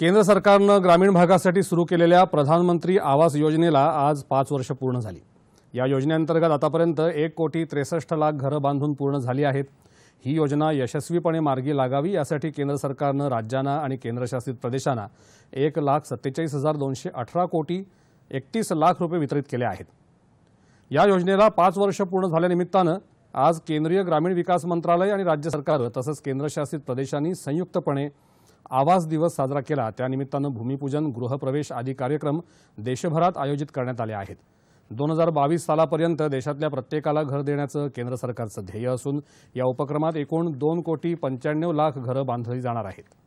केंद्र सरकारनं ग्रामीण भागासाठी सुरू केलेल्या प्रधानमंत्री आवास योजनेला आज पाच वर्ष पूर्ण झाली या योजनेअंतर्गत आतापर्यंत एक कोटी त्रेसष्ट लाख घरं बांधून पूर्ण झाली आहेत ही योजना यशस्वीपणे मार्गी लागावी यासाठी केंद्र सरकारनं राज्यांना आणि केंद्रशासित प्रदेशांना एक लाख सत्तेचाळीस हजार दोनशे अठरा कोटी एकतीस लाख रुपये वितरित केले आहेत या योजनेला पाच वर्ष पूर्ण झाल्यानिमित्तानं आज केंद्रीय ग्रामीण विकास मंत्रालय आणि राज्य सरकारं तसंच केंद्रशासित प्रदेशांनी संयुक्तपणे आवास दिवस साजरा केला त्यानिमित्तानं भूमिपूजन गृहप्रवेश आदी कार्यक्रम देशभरात आयोजित करण्यात आले आहेत दोन हजार बावीस सालापर्यंत देशातल्या प्रत्येकाला घर देण्याचं केंद्र सरकारचं ध्येय असून या उपक्रमात एकूण दोन कोटी पंच्याण्णव लाख घरं बांधली जाणार आहेत